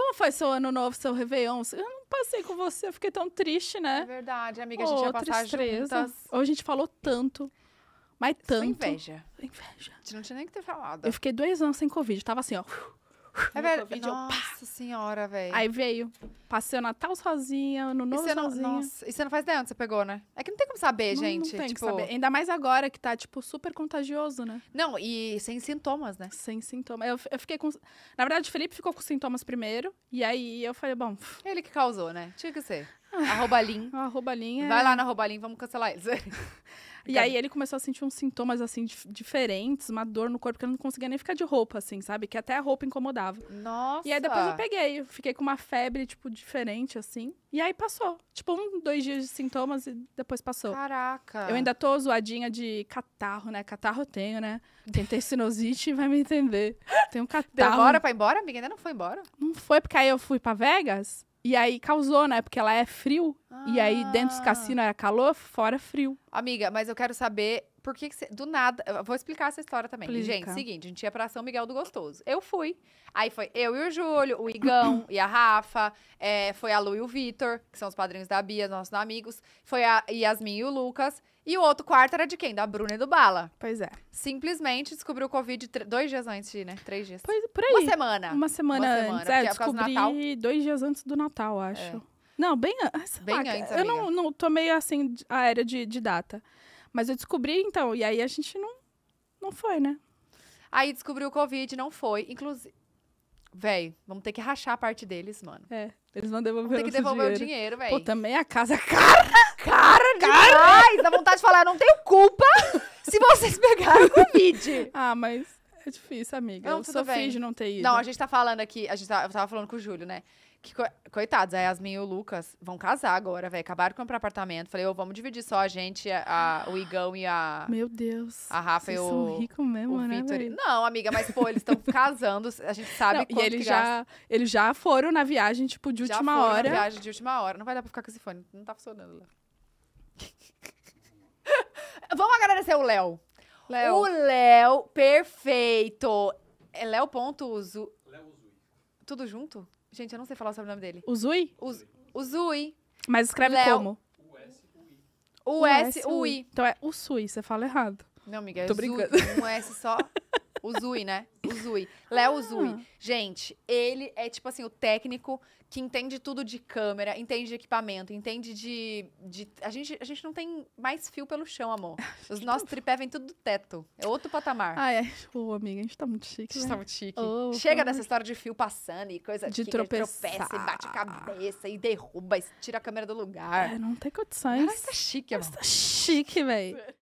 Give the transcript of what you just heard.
Como foi seu ano novo, seu Réveillon? Eu não passei com você, eu fiquei tão triste, né? É verdade, amiga, a gente oh, ia passar tristeza. juntas. a gente falou tanto. Mas tanto. Foi inveja. Foi inveja. A gente não tinha nem que ter falado. Eu fiquei dois anos sem Covid. Tava assim, ó. É verdade. Nossa senhora, velho. Aí veio. Passei o Natal sozinha, no novo e não, sozinha. Nossa, e você não faz ideia onde você pegou, né? É que não tem como saber, não, gente. Não tem tipo... saber. Ainda mais agora que tá, tipo, super contagioso, né? Não, e sem sintomas, né? Sem sintomas. Eu, eu fiquei com... Na verdade, o Felipe ficou com sintomas primeiro. E aí eu falei, bom... Ele que causou, né? Tinha que ser. Arroba Lin. Arroba é... Vai lá na arroba vamos cancelar eles. e aí ele começou a sentir uns sintomas, assim, dif diferentes, uma dor no corpo, que ele não conseguia nem ficar de roupa, assim, sabe? Que até a roupa incomodava. Nossa! E aí depois eu peguei, eu fiquei com uma febre, tipo, diferente, assim. E aí passou. Tipo, um, dois dias de sintomas e depois passou. Caraca! Eu ainda tô zoadinha de catarro, né? Catarro eu tenho, né? Tentei sinusite vai me entender. Tem um catarro. Demora pra ir embora, amiga? Ainda não foi embora? Não foi, porque aí eu fui pra Vegas... E aí causou, né? Porque ela é frio. Ah. E aí ah. dentro dos cassinos era calor, fora frio. Amiga, mas eu quero saber por que, que você, do nada. Eu vou explicar essa história também. Explica. Gente, seguinte, a gente ia pra São Miguel do Gostoso. Eu fui. Aí foi eu e o Júlio, o Igão e a Rafa. É, foi a Lu e o Vitor, que são os padrinhos da Bia, nossos amigos. Foi a Yasmin e o Lucas. E o outro quarto era de quem? Da Bruna e do Bala. Pois é. Simplesmente descobriu o Covid dois dias antes, né? Três dias. Pois, por aí. Uma semana. Uma semana, Uma semana antes. É, é descobri do dois dias antes do Natal, acho. É. Não, bem, bem lá, antes. Eu não, não tomei, assim, a era de, de data. Mas eu descobri, então. E aí a gente não, não foi, né? Aí descobriu o Covid, não foi. Inclusive. Véi, vamos ter que rachar a parte deles, mano. É, eles vão devolver dinheiro. ter que devolver dinheiro. o dinheiro, véi. Pô, também a casa é cara, cara, cara demais! Dá vontade não tenho culpa se vocês pegaram o Covid. ah, mas é difícil, amiga. Não, eu só fiz de não ter ido. Não, a gente tá falando aqui, a gente tá, eu tava falando com o Júlio, né? Que, co coitados, a Yasmin e o Lucas vão casar agora, velho. Acabaram de comprar apartamento. Falei, ô, oh, vamos dividir só a gente, a, a, o Igão e a. Meu Deus. A Rafa e o. São ricos mesmo, o né? Não, amiga, mas pô, eles estão casando, a gente sabe não, E eles já, eles já foram na viagem, tipo, de já última foram hora. Na viagem de última hora. Não vai dar pra ficar com esse fone, não tá funcionando lá caras é o Léo. Léo. O Léo, perfeito. É Léo ponto Uzu... Léo Tudo junto? Gente, eu não sei falar o sobrenome dele. Uzui? O Uzui. Mas escreve Léo. como? U-S-U-I. Então é Usui, você fala errado. Não, Miguel. é Tô brincando. Um S só. Zui, né? O Zui. Léo ah. Zui. Gente, ele é tipo assim, o técnico que entende tudo de câmera, entende de equipamento, entende de. de... A, gente, a gente não tem mais fio pelo chão, amor. Os nossos tripé vem tudo do teto. É outro patamar. Ah, é. Ô, amiga, a gente tá muito chique. A gente né? tá muito chique. Oh, Chega dessa história de fio passando e coisa de que tropeçar. tropeça e bate a cabeça e derruba e tira a câmera do lugar. É, não tem condições. Mas tá chique, amor. Mas tá chique, velho.